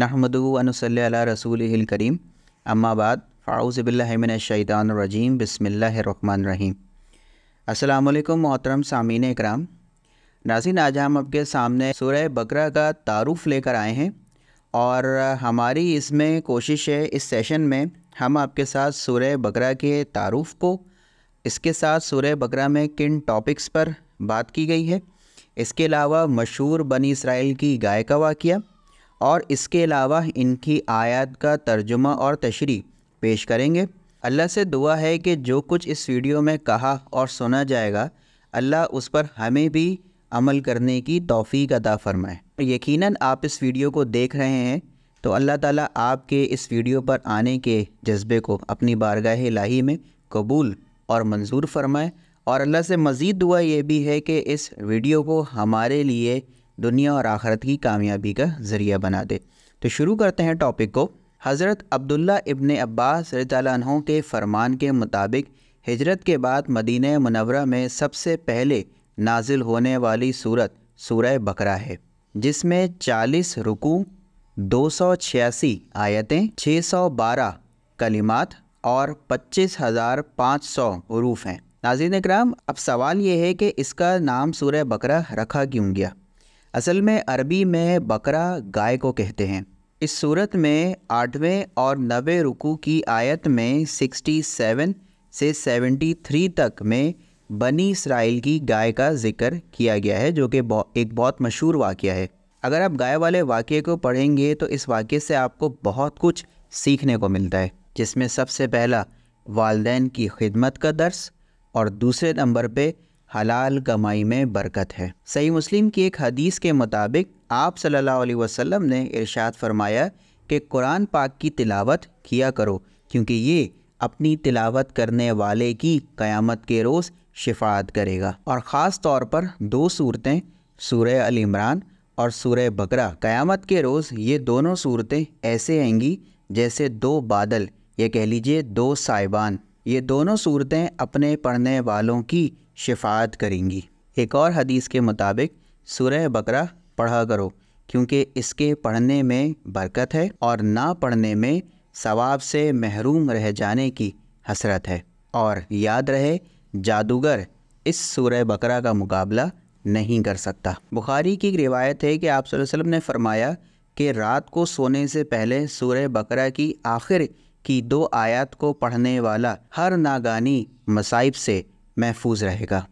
नहमदनसल रसूल करीम अम्माबाद फ़ाउज़बिल्लिमिनशैतानरजीम बसमीम अल्लाम मोहतरम सामीन इकराम नाजिन आज हम आपके सामने सूर्य बकरा का तारुफ लेकर आए हैं और हमारी इसमें कोशिश है इस सेशन में हम आपके साथ सूर्य बकरा के तारुफ को इसके साथ सूर्य बकरा में किन टॉपिक्स पर बात की गई है इसके अलावा मशहूर बनी इसराइल की गाय का वाक़ और इसके अलावा इनकी आयत का तर्जुमा और तशरी पेश करेंगे अल्लाह से दुआ है कि जो कुछ इस वीडियो में कहा और सुना जाएगा अल्लाह उस पर हमें भी अमल करने की तोफ़ी अदा फरमाए यकीनन आप इस वीडियो को देख रहे हैं तो अल्लाह ताला आपके इस वीडियो पर आने के जज्बे को अपनी बारगाह लाही में कबूल और मंजूर फरमाए और अल्लाह से मज़ीद दुआ ये भी है कि इस वीडियो को हमारे लिए दुनिया और आखरत की कामयाबी का ज़रिया बना दे तो शुरू करते हैं टॉपिक को हज़रत अब्दुल्ला इब्न अब्बास रजानहों के फरमान के मुताबिक हिजरत के बाद मदीना मनवरा में सबसे पहले नाजिल होने वाली सूरत सूरह बकरा है जिसमें 40 रुकू छियासी आयतें 612 कलिमात और 25,500 हरूफ हैं नाजिन कराम अब सवाल ये है कि इसका नाम सूरह बकरा रखा क्यों गया असल में अरबी में बकरा गाय को कहते हैं इस सूरत में आठवें और नवे रुकू की आयत में 67 से 73 तक में बनी इसराइल की गाय का जिक्र किया गया है जो कि एक बहुत मशहूर वाक़ है अगर आप गाय वाले वाक्य को पढ़ेंगे तो इस वाक्य से आपको बहुत कुछ सीखने को मिलता है जिसमें सबसे पहला वालदेन की खिदमत का दर्स और दूसरे नंबर पे हलाल कमाई में बरकत है सही मुस्लिम की एक हदीस के मुताबिक आप सल्लल्लाहु अलैहि वसल्लम ने इरशाद फरमाया कि कुरान पाक की तिलावत किया करो क्योंकि ये अपनी तिलावत करने वाले की क़यामत के रोज़ शिफात करेगा और ख़ास तौर पर दो सूरतें सूर्य अल और सूर्य बकरा क़यामत के रोज़ ये दोनों सूरतें ऐसे आएंगी जैसे दो बादल ये कह लीजिए दो साइबान ये दोनों सूरतें अपने पढ़ने वालों की शिफात करेंगी एक और हदीस के मुताबिक सुरह बकरा पढ़ा करो क्योंकि इसके पढ़ने में बरकत है और ना पढ़ने में सवाब से महरूम रह जाने की हसरत है और याद रहे जादूगर इस सूरह बकरा का मुकाबला नहीं कर सकता बुखारी की रिवायत है कि आप वसल्लम ने फरमाया कि रात को सोने से पहले सूरह बकरा की आखिर की दो आयत को पढ़ने वाला हर नागानी मसाइब से महफूज रहेगा